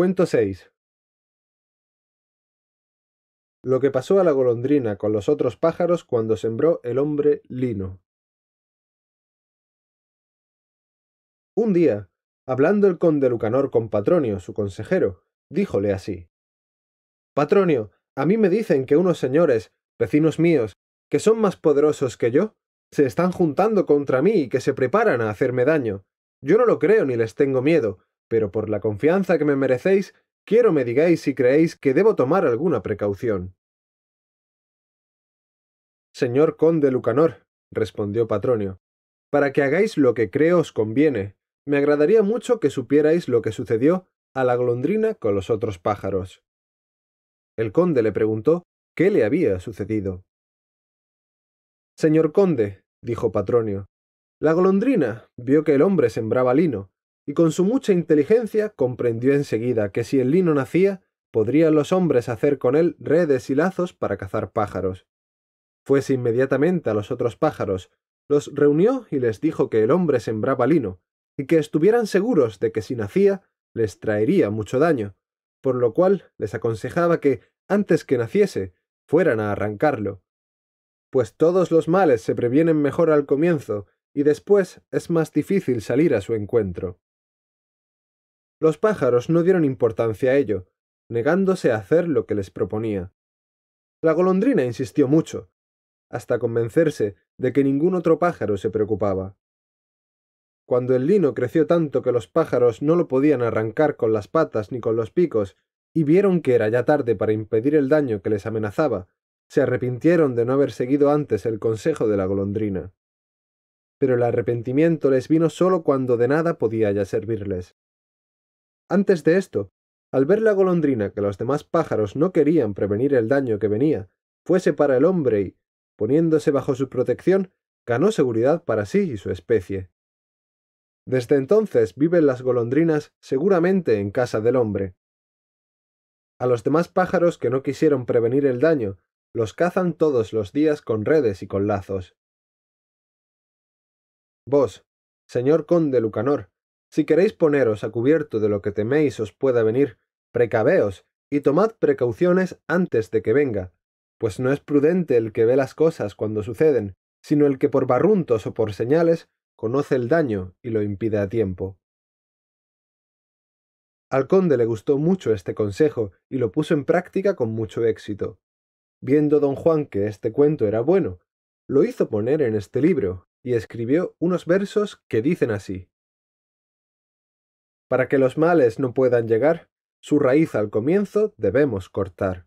Cuento 6. Lo que pasó a la golondrina con los otros pájaros cuando sembró el hombre lino. Un día, hablando el conde Lucanor con Patronio, su consejero, díjole así. Patronio, a mí me dicen que unos señores, vecinos míos, que son más poderosos que yo, se están juntando contra mí y que se preparan a hacerme daño. Yo no lo creo ni les tengo miedo, pero por la confianza que me merecéis, quiero me digáis si creéis que debo tomar alguna precaución. Señor conde Lucanor, respondió Patronio, para que hagáis lo que creo os conviene, me agradaría mucho que supierais lo que sucedió a la golondrina con los otros pájaros. El conde le preguntó qué le había sucedido. Señor conde, dijo Patronio, la golondrina vio que el hombre sembraba lino, y con su mucha inteligencia comprendió enseguida que si el lino nacía, podrían los hombres hacer con él redes y lazos para cazar pájaros. Fuese inmediatamente a los otros pájaros, los reunió y les dijo que el hombre sembraba lino, y que estuvieran seguros de que si nacía les traería mucho daño, por lo cual les aconsejaba que, antes que naciese, fueran a arrancarlo. Pues todos los males se previenen mejor al comienzo, y después es más difícil salir a su encuentro. Los pájaros no dieron importancia a ello, negándose a hacer lo que les proponía. La golondrina insistió mucho, hasta convencerse de que ningún otro pájaro se preocupaba. Cuando el lino creció tanto que los pájaros no lo podían arrancar con las patas ni con los picos, y vieron que era ya tarde para impedir el daño que les amenazaba, se arrepintieron de no haber seguido antes el consejo de la golondrina. Pero el arrepentimiento les vino sólo cuando de nada podía ya servirles. Antes de esto, al ver la golondrina que los demás pájaros no querían prevenir el daño que venía, fuese para el hombre y, poniéndose bajo su protección, ganó seguridad para sí y su especie. Desde entonces viven las golondrinas seguramente en casa del hombre. A los demás pájaros que no quisieron prevenir el daño, los cazan todos los días con redes y con lazos. Vos, señor conde Lucanor, si queréis poneros a cubierto de lo que teméis os pueda venir, precaveos y tomad precauciones antes de que venga, pues no es prudente el que ve las cosas cuando suceden, sino el que por barruntos o por señales conoce el daño y lo impide a tiempo. Al conde le gustó mucho este consejo y lo puso en práctica con mucho éxito. Viendo don Juan que este cuento era bueno, lo hizo poner en este libro y escribió unos versos que dicen así para que los males no puedan llegar, su raíz al comienzo debemos cortar.